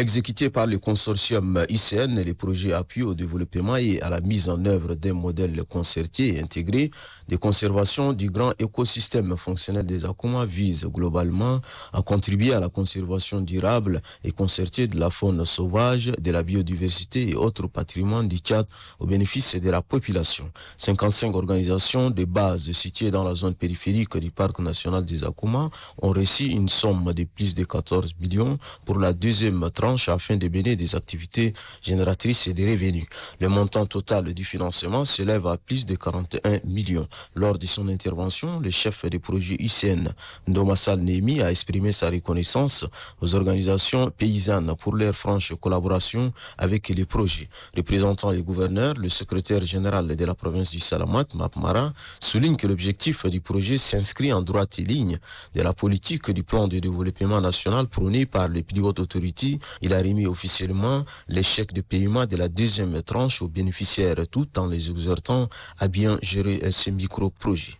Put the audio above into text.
Exécuté par le consortium ICN, les projets appuient au développement et à la mise en œuvre d'un modèle concerté et intégré de conservation du grand écosystème fonctionnel des Akuma vise globalement à contribuer à la conservation durable et concertée de la faune sauvage, de la biodiversité et autres patrimoines du Tchad au bénéfice de la population. 55 organisations de base situées dans la zone périphérique du parc national des Akuma ont reçu une somme de plus de 14 millions pour la deuxième tranche afin de mener des activités génératrices et des revenus. Le montant total du financement s'élève à plus de 41 millions. Lors de son intervention, le chef des projets UCN, Ndomassal Nemi, a exprimé sa reconnaissance aux organisations paysannes pour leur franche collaboration avec les projets. Représentant les gouverneurs, le secrétaire général de la province du Salamat, Mapmara, souligne que l'objectif du projet s'inscrit en droite ligne de la politique du plan de développement national prôné par les pilotes autorités il a remis officiellement les chèques de paiement de la deuxième tranche aux bénéficiaires tout en les exhortant à bien gérer ce micro-projet.